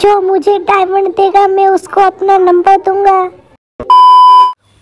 जो मुझे डायमंड देगा मैं उसको अपना नंबर दूंगा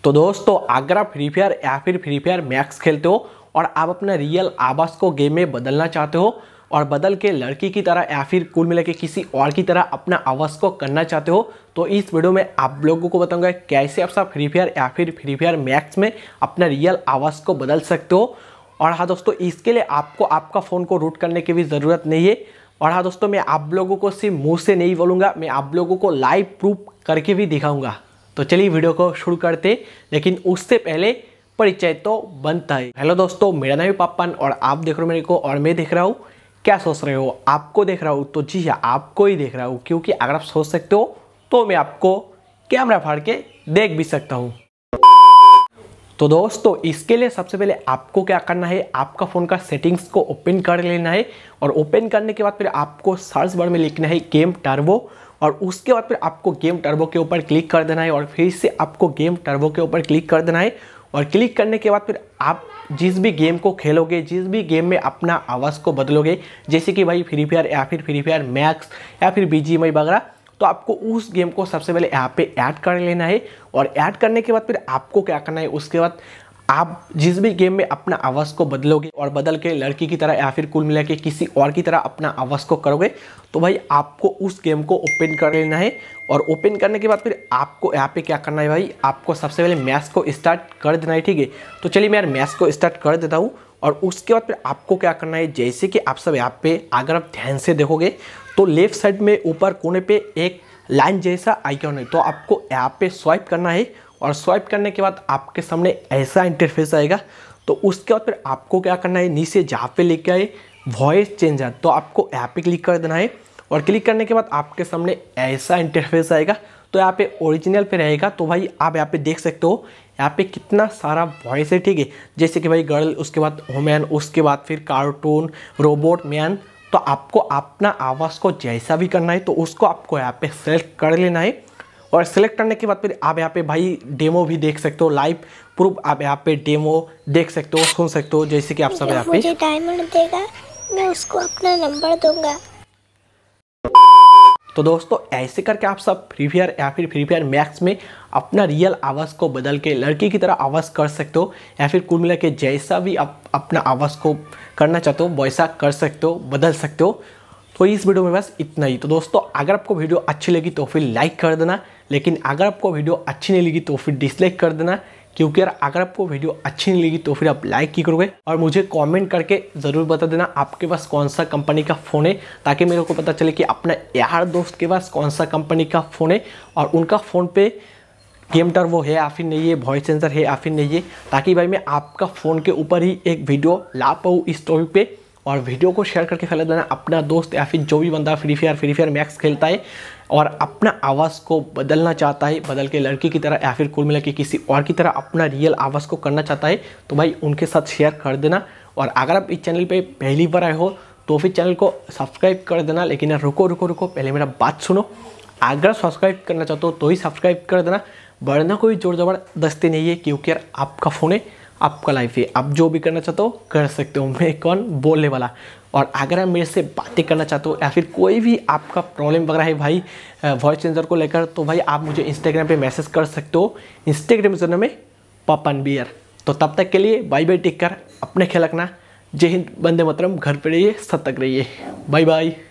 तो दोस्तों अगर आप फ्री फायर या फिर फ्री फायर मैक्स खेलते हो और आप अपना रियल आवाज़ को गेम में बदलना चाहते हो और बदल के लड़की की तरह या फिर कुल मिला के किसी और की तरह अपना आवाज़ को करना चाहते हो तो इस वीडियो में आप लोगों को बताऊंगा कैसे आप सब फ्री फायर या फिर फ्री फायर मैक्स में अपना रियल आवाज़ को बदल सकते हो और हाँ दोस्तों इसके लिए आपको आपका फ़ोन को रूट करने की भी ज़रूरत नहीं है और हाँ दोस्तों मैं आप लोगों को सिर्फ मुंह से नहीं बोलूँगा मैं आप लोगों को लाइव प्रूफ करके भी दिखाऊंगा तो चलिए वीडियो को शुरू करते लेकिन उससे पहले परिचय तो बनता है हेलो दोस्तों मेरा नाम है पापन और आप देख रहे हो मेरे को और मैं देख रहा हूँ क्या सोच रहे हो आपको देख रहा हूँ तो जी हाँ आपको ही देख रहा हूँ क्योंकि अगर आप सोच सकते हो तो मैं आपको कैमरा फाड़ के देख भी सकता हूँ तो दोस्तों इसके लिए सबसे पहले आपको क्या करना है आपका फ़ोन का सेटिंग्स को ओपन कर लेना है और ओपन करने के बाद फिर आपको सर्च बार में लिखना है गेम टर्बो और उसके बाद फिर आपको गेम टर्बो के ऊपर क्लिक कर देना है और फिर से आपको गेम टर्बो के ऊपर क्लिक कर देना है और क्लिक करने के बाद फिर आप जिस भी गेम को खेलोगे जिस भी गेम में अपना आवाज़ को बदलोगे जैसे कि भाई फ्री फायर या फिर फ्री फायर मैक्स या फिर बी वगैरह तो आपको उस गेम को सबसे पहले यहाँ पे ऐड कर लेना है और ऐड करने के बाद फिर आपको क्या करना है उसके बाद आप जिस भी गेम में अपना आवाज़ को बदलोगे और बदल के लड़की की तरह या फिर कुल मिला के किसी और की तरह अपना आवाज़ को करोगे तो भाई आपको उस गेम को ओपन कर लेना है और ओपन करने के बाद फिर आपको यहाँ पे क्या करना है भाई आपको सबसे पहले मैच को स्टार्ट कर देना है ठीक है तो चलिए मैं यार मैच को स्टार्ट कर देता हूँ और उसके बाद फिर आपको क्या करना है जैसे कि आप सब यहाँ पे अगर आप ध्यान से देखोगे तो लेफ्ट साइड में ऊपर कोने पे एक लाइन जैसा आइकॉन है तो आपको यहाँ पे स्वाइप करना है और स्वाइप करने के बाद आपके सामने ऐसा इंटरफेस आएगा तो उसके बाद फिर आपको क्या करना है नीचे जहाँ पे लेके आए वॉइस चेंजर तो आपको यहाँ पे क्लिक कर देना है और क्लिक करने के बाद आपके सामने ऐसा इंटरफेस आएगा तो यहाँ पे ओरिजिनल पे रहेगा तो भाई आप यहाँ पे देख सकते हो यहाँ पे कितना सारा वॉइस है ठीक है जैसे कि भाई गर्ल उसके बाद वोमैन उसके बाद फिर कार्टून रोबोट मैन तो आपको अपना आवाज़ को जैसा भी करना है तो उसको आपको यहाँ पे सेलेक्ट कर लेना है और सेलेक्ट करने के बाद फिर आप यहाँ पे भाई डेमो भी देख सकते हो लाइव प्रूफ आप यहाँ पे डेमो देख सकते हो सुन सकते हो जैसे कि आप सब यहाँ पे टाइम देगा मैं उसको अपना नंबर दूंगा तो दोस्तों ऐसे करके आप सब फ्री फायर या फिर फ्री फायर मैक्स में अपना रियल आवाज़ को बदल के लड़की की तरह आवाज़ कर सकते हो या फिर कुल मिला के जैसा भी आप अपना आवाज़ को करना चाहते हो वैसा कर सकते हो बदल सकते हो तो इस वीडियो में बस इतना ही तो दोस्तों अगर आपको वीडियो अच्छी लगी तो फिर लाइक कर देना लेकिन अगर आपको वीडियो अच्छी नहीं लगी तो फिर डिसलाइक कर देना क्योंकि यार अगर आपको वीडियो अच्छी नहीं लगी तो फिर आप लाइक की करोगे और मुझे कमेंट करके ज़रूर बता देना आपके पास कौन सा कंपनी का फ़ोन है ताकि मेरे को पता चले कि अपने यार दोस्त के पास कौन सा कंपनी का फ़ोन है और उनका फ़ोन पे गेम टर वो है या फिर नहीं है वॉइस सेंसर है या फिर नहीं है ताकि भाई मैं आपका फ़ोन के ऊपर ही एक वीडियो ला पाऊँ इस टॉपिक पर और वीडियो को शेयर करके फैला देना अपना दोस्त या फिर जो भी बंदा free fire free fire max खेलता है और अपना आवाज़ को बदलना चाहता है बदल के लड़की की तरह या फिर कुल मिला के किसी और की तरह अपना रियल आवाज़ को करना चाहता है तो भाई उनके साथ शेयर कर देना और अगर आप इस चैनल पे पहली बार आए हो तो फिर चैनल को सब्सक्राइब कर देना लेकिन यार रुको रुको रुको पहले मेरा बात सुनो अगर सब्सक्राइब करना चाहते हो तो ही सब्सक्राइब कर देना वरना कोई जोर जबरदस्ती नहीं है क्योंकि यार आपका फ़ोन है आपका लाइफ है आप जो भी करना चाहते हो कर सकते हो मैं कौन बोलने वाला और अगर आप मेरे से बातें करना चाहते हो या फिर कोई भी आपका प्रॉब्लम वगैरह है भाई वॉइस चेंजर को लेकर तो भाई आप मुझे इंस्टाग्राम पे मैसेज कर सकते हो इंस्टाग्राम जो में पपन बियर तो तब तक के लिए बाय बाय टिक कर अपने ख्याल रखना जय हिंद बंदे मतरम घर पर रहिए सतर्क रहिए बाय बाय